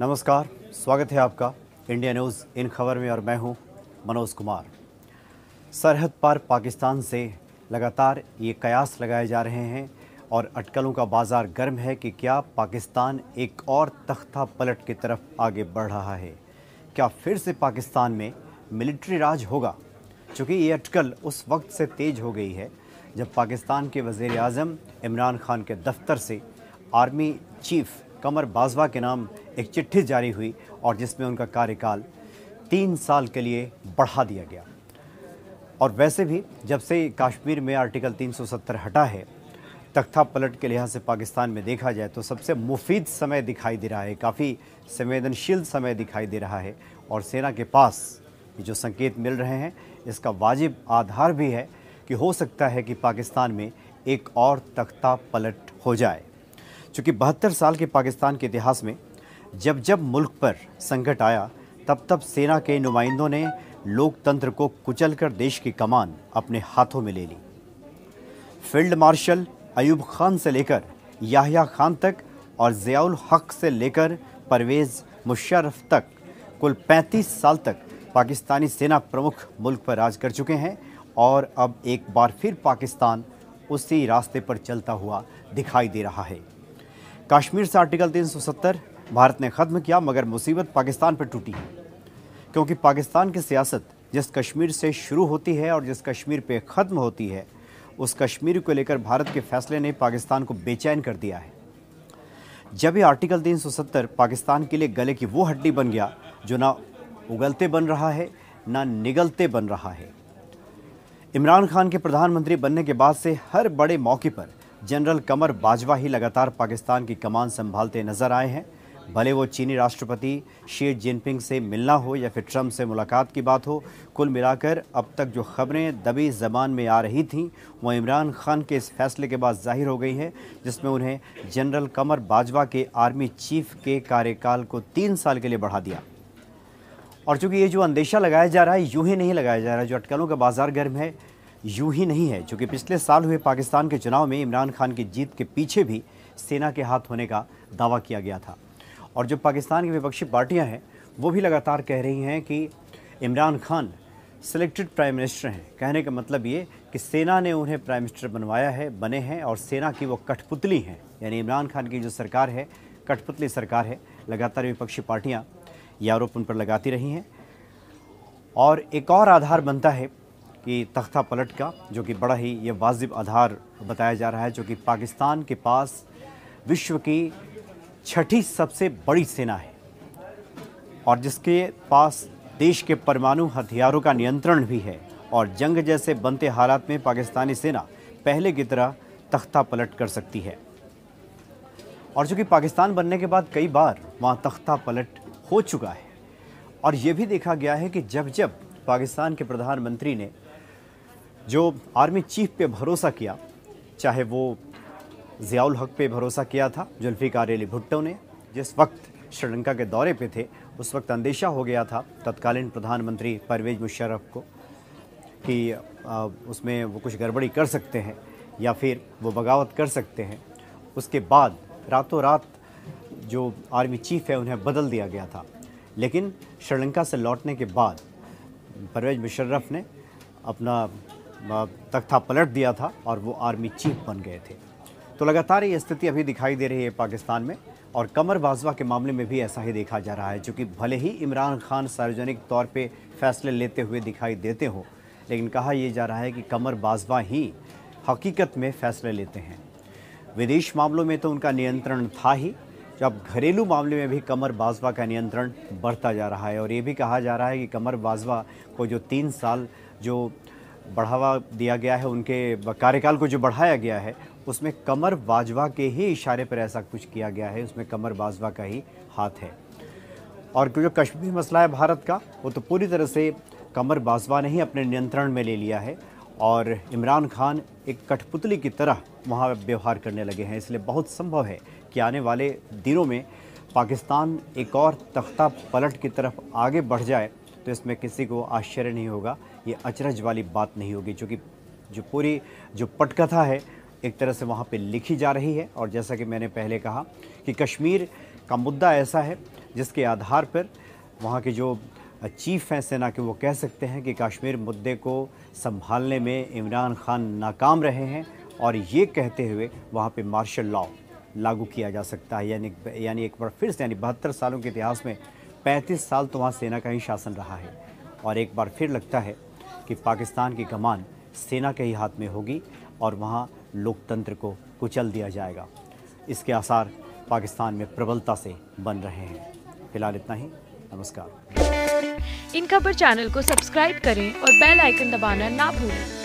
नमस्कार स्वागत है आपका इंडिया न्यूज़ इन खबर में और मैं हूं मनोज कुमार सरहद पर पाकिस्तान से लगातार ये कयास लगाए जा रहे हैं और अटकलों का बाज़ार गर्म है कि क्या पाकिस्तान एक और तख्ता पलट की तरफ आगे बढ़ रहा है क्या फिर से पाकिस्तान में मिलिट्री राज होगा चूँकि ये अटकल उस वक्त से तेज हो गई है जब पाकिस्तान के वज़ी अजम इमरान खान के दफ्तर से आर्मी चीफ़ कमर बाजवा के नाम एक चिट्ठी जारी हुई और जिसमें उनका कार्यकाल तीन साल के लिए बढ़ा दिया गया और वैसे भी जब से कश्मीर में आर्टिकल 370 हटा है तख्ता पलट के लिहाज से पाकिस्तान में देखा जाए तो सबसे मुफीद समय दिखाई दे रहा है काफ़ी संवेदनशील समय दिखाई दे रहा है और सेना के पास जो संकेत मिल रहे हैं इसका वाजिब आधार भी है कि हो सकता है कि पाकिस्तान में एक और तख्ता पलट हो जाए चूँकि बहत्तर साल के पाकिस्तान के इतिहास में जब जब मुल्क पर संकट आया तब तब सेना के नुमाइंदों ने लोकतंत्र को कुचल कर देश की कमान अपने हाथों में ले ली फील्ड मार्शल अयूब खान से लेकर याहिया खान तक और ज़ियाउल हक से लेकर परवेज़ मुशर्रफ तक कुल 35 साल तक पाकिस्तानी सेना प्रमुख मुल्क पर राज कर चुके हैं और अब एक बार फिर पाकिस्तान उसी रास्ते पर चलता हुआ दिखाई दे रहा है कश्मीर से आर्टिकल 370 भारत ने ख़त्म किया मगर मुसीबत पाकिस्तान पर टूटी क्योंकि पाकिस्तान की सियासत जिस कश्मीर से शुरू होती है और जिस कश्मीर पे ख़त्म होती है उस कश्मीर को लेकर भारत के फैसले ने पाकिस्तान को बेचैन कर दिया है जब ये आर्टिकल 370 पाकिस्तान के लिए गले की वो हड्डी बन गया जो ना उगलते बन रहा है ना निगलते बन रहा है इमरान खान के प्रधानमंत्री बनने के बाद से हर बड़े मौके पर जनरल कमर बाजवा ही लगातार पाकिस्तान की कमान संभालते नजर आए हैं भले वो चीनी राष्ट्रपति शी जिनपिंग से मिलना हो या फिर ट्रंप से मुलाकात की बात हो कुल मिलाकर अब तक जो खबरें दबी जबान में आ रही थीं वो इमरान खान के इस फैसले के बाद जाहिर हो गई हैं जिसमें उन्हें जनरल कमर बाजवा के आर्मी चीफ के कार्यकाल को तीन साल के लिए बढ़ा दिया और चूँकि ये जो अंदेशा लगाया जा रहा है यूँ ही नहीं लगाया जा रहा है जो अटकलों का बाजार गर्म है यूं ही नहीं है चूँकि पिछले साल हुए पाकिस्तान के चुनाव में इमरान खान की जीत के पीछे भी सेना के हाथ होने का दावा किया गया था और जो पाकिस्तान की विपक्षी पार्टियां हैं वो भी लगातार कह रही हैं कि Imran Khan selected prime minister हैं कहने का मतलब ये कि सेना ने उन्हें प्राइम मिनिस्टर बनवाया है बने हैं और सेना की वो कठपुतली हैं यानी इमरान खान की जो सरकार है कठपुतली सरकार है लगातार विपक्षी पार्टियाँ ये आरोप उन पर लगाती रही हैं और एक और आधार बनता है कि तख्ता पलट का जो कि बड़ा ही ये वाजिब आधार बताया जा रहा है जो कि पाकिस्तान के पास विश्व की छठी सबसे बड़ी सेना है और जिसके पास देश के परमाणु हथियारों का नियंत्रण भी है और जंग जैसे बनते हालात में पाकिस्तानी सेना पहले की तरह तख्ता पलट कर सकती है और चूँकि पाकिस्तान बनने के बाद कई बार वहाँ तख्ता पलट हो चुका है और ये भी देखा गया है कि जब जब पाकिस्तान के प्रधानमंत्री ने जो आर्मी चीफ पे भरोसा किया चाहे वो ज़ियाउल हक पे भरोसा किया था जुल्फ़िकार अली भुट्टो ने जिस वक्त श्रीलंका के दौरे पे थे उस वक्त अंदेशा हो गया था तत्कालीन प्रधानमंत्री परवेज मुशर्रफ को कि उसमें वो कुछ गड़बड़ी कर सकते हैं या फिर वो बगावत कर सकते हैं उसके बाद रातों रात जो आर्मी चीफ है उन्हें बदल दिया गया था लेकिन श्रीलंका से लौटने के बाद परवेज मुशर्रफ ने अपना तख्ता पलट दिया था और वो आर्मी चीफ बन गए थे तो लगातार ये स्थिति अभी दिखाई दे रही है पाकिस्तान में और कमर बाजवा के मामले में भी ऐसा ही देखा जा रहा है क्योंकि भले ही इमरान खान सार्वजनिक तौर पर फैसले लेते हुए दिखाई देते हो लेकिन कहा यह जा रहा है कि कमर बाजवा ही हकीकत में फैसले लेते हैं विदेश मामलों में तो उनका नियंत्रण था ही जब घरेलू मामले में भी कमर बाजवा का नियंत्रण बढ़ता जा रहा है और ये भी कहा जा रहा है कि कमर बाजवा को जो तीन साल जो बढ़ावा दिया गया है उनके कार्यकाल को जो बढ़ाया गया है उसमें कमर बाजवा के ही इशारे पर ऐसा कुछ किया गया है उसमें कमर बाजवा का ही हाथ है और जो कश्मीर मसला है भारत का वो तो पूरी तरह से कमर बाजवा ने ही अपने नियंत्रण में ले लिया है और इमरान खान एक कठपुतली की तरह वहाँ व्यवहार करने लगे हैं इसलिए बहुत संभव है कि आने वाले दिनों में पाकिस्तान एक और तख्ता पलट की तरफ आगे बढ़ जाए तो इसमें किसी को आश्चर्य नहीं होगा ये अचरज वाली बात नहीं होगी क्योंकि जो पूरी जो पटकथा है एक तरह से वहाँ पे लिखी जा रही है और जैसा कि मैंने पहले कहा कि कश्मीर का मुद्दा ऐसा है जिसके आधार पर वहाँ के जो चीफ हैं सेना के वो कह सकते हैं कि कश्मीर मुद्दे को संभालने में इमरान खान नाकाम रहे हैं और ये कहते हुए वहाँ पे मार्शल लॉ लागू किया जा सकता है यानी यानी एक बार फिर से यानी बहत्तर सालों के इतिहास में 35 साल तो वहाँ सेना का ही शासन रहा है और एक बार फिर लगता है कि पाकिस्तान की कमान सेना के ही हाथ में होगी और वहाँ लोकतंत्र को कुचल दिया जाएगा इसके आसार पाकिस्तान में प्रबलता से बन रहे हैं फिलहाल इतना ही नमस्कार इन खबर चैनल को सब्सक्राइब करें और बेल आइकन दबाना ना भूलें